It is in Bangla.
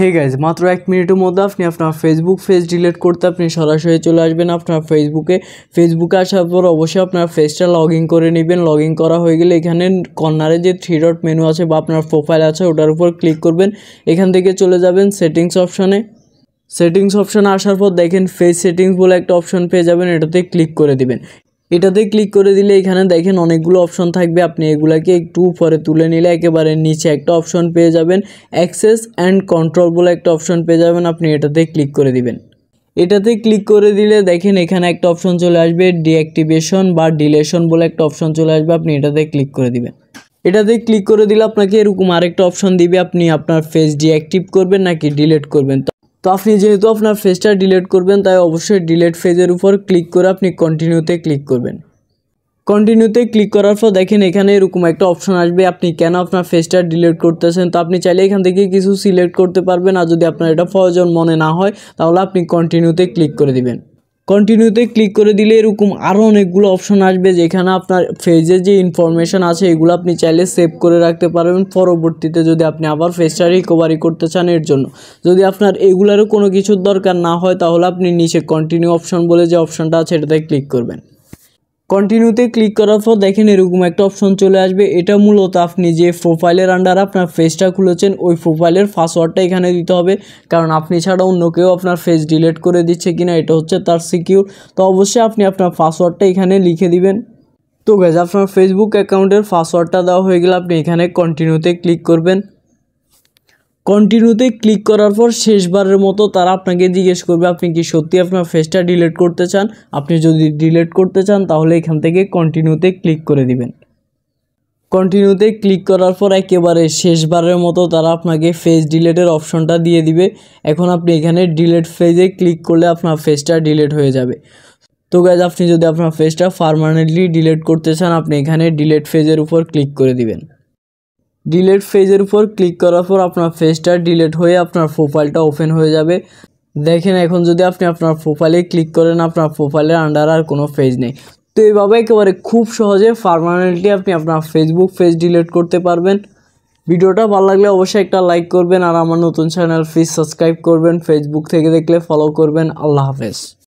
হে গাইজ মাত্র এক মিনিটের মধ্যে আপনি আপনার ফেসবুক পেজ ডিলিট করতে আপনি সরাসরি চলে আসবেন আপনার ফেসবুকে ফেসবুকে আসার পর অবশ্যই আপনার পেজটা লগ ইন করে নেবেন লগ ইন করা হয়ে গেলে এখানে কর্নারে যে থ্রি ডট মেনু আছে বা আপনার প্রোফাইল আছে ওটার উপর ক্লিক করবেন এখান থেকে চলে যাবেন সেটিংস অপশনে সেটিংস অপশানে আসার পর দেখেন ফেস সেটিংস বলে একটা অপশন পেয়ে যাবেন এটাতে ক্লিক করে দেবেন এটাতে ক্লিক করে দিলে এখানে দেখেন অনেকগুলো অপশন থাকবে আপনি এগুলাকে একটু উপরে তুলে নিলে একেবারে নিচে একটা অপশন পেয়ে যাবেন অ্যাক্সেস অ্যান্ড কন্ট্রোল বলে একটা অপশন পেয়ে যাবেন আপনি এটাতে ক্লিক করে দিবেন এটাতে ক্লিক করে দিলে দেখেন এখানে একটা অপশন চলে আসবে ডিঅ্যাক্টিভেশন বা ডিলেশন বলে একটা অপশন চলে আসবে আপনি এটাতে ক্লিক করে দিবেন এটাতে ক্লিক করে দিলে আপনাকে এরকম আরেকটা অপশন দিবে আপনি আপনার ফেস ডিঅ্যাক্টিভ করবেন নাকি ডিলেট করবেন তো তো আপনি যেহেতু আপনার ফেজটা ডিলেট করবেন তাই অবশ্যই ডিলেট ফেজের উপর ক্লিক করে আপনি কন্টিনিউতে ক্লিক করবেন কন্টিনিউতে ক্লিক করার পর দেখেন এখানে এরকম একটা অপশন আসবে আপনি কেন আপনার ফেজটা ডিলিট করতেছেন তো আপনি চাইলে এখান থেকে কিছু সিলেক্ট করতে পারবেন আর যদি আপনার এটা প্রয়োজন মনে না হয় তাহলে আপনি কন্টিনিউতে ক্লিক করে দিবেন কন্টিনিউতে ক্লিক করে দিলে এরকম আরও অনেকগুলো অপশন আসবে যেখানে আপনার ফেজে যে ইনফরমেশান আছে এগুলো আপনি চাইলে সেভ করে রাখতে পারবেন পরবর্তীতে যদি আপনি আবার ফেসটা রিকভারি করতে চান এর জন্য যদি আপনার এগুলারও কোনো কিছুর দরকার না হয় তাহলে আপনি নিচে কন্টিনিউ অপশন বলে যে অপশানটা আছে এটাতে ক্লিক করবেন কন্টিনিউতে ক্লিক করার পর দেখেন এরকম একটা অপশন চলে আসবে এটা মূলত আপনি যে প্রোফাইলের আন্ডার আপনার ফেসটা খুলেছেন ওই প্রোফাইলের পাসওয়ার্ডটা এখানে দিতে হবে কারণ আপনি ছাড়া অন্য কেউ আপনার ফেস ডিলেট করে দিচ্ছে কিনা এটা হচ্ছে তার সিকিউর তো অবশ্যই আপনি আপনার পাসওয়ার্ডটা এখানে লিখে দিবেন তো গেছে আপনার ফেসবুক অ্যাকাউন্টের পাসওয়ার্ডটা দেওয়া হয়ে গেলে আপনি এখানে কন্টিনিউতে ক্লিক করবেন কন্টিনিউতে ক্লিক করার পর শেষবারের মতো তারা আপনাকে জিজ্ঞেস করবে আপনি কি সত্যি আপনার ফেসটা ডিলেট করতে চান আপনি যদি ডিলেট করতে চান তাহলে এখান থেকে কন্টিনিউতে ক্লিক করে দিবেন কন্টিনিউতে ক্লিক করার পর একেবারে শেষবারের মতো তারা আপনাকে ফেস ডিলেটের অপশনটা দিয়ে দিবে এখন আপনি এখানে ডিলেট ফেজে ক্লিক করলে আপনার ফেসটা ডিলেট হয়ে যাবে তো গাইজ আপনি যদি আপনার ফেসটা পারমানেন্টলি ডিলেট করতে চান আপনি এখানে ডিলেট ফেজের উপর ক্লিক করে দিবেন ডিলেট ফেজের উপর ক্লিক করার পর আপনার ফেজটা ডিলেট হয়ে আপনার প্রোফাইলটা ওপেন হয়ে যাবে দেখেন এখন যদি আপনি আপনার প্রোফাইলে ক্লিক করেন আপনার প্রোফাইলের আন্ডার আর কোনো ফেজ নেই তো এইভাবে একেবারে খুব সহজে পারমানেন্টলি আপনি আপনার ফেসবুক ফেজ ডিলেট করতে পারবেন ভিডিওটা ভালো লাগলে অবশ্যই একটা লাইক করবেন আর আমার নতুন চ্যানেল ফিজ সাবস্ক্রাইব করবেন ফেসবুক থেকে দেখলে ফলো করবেন আল্লাহ হাফেজ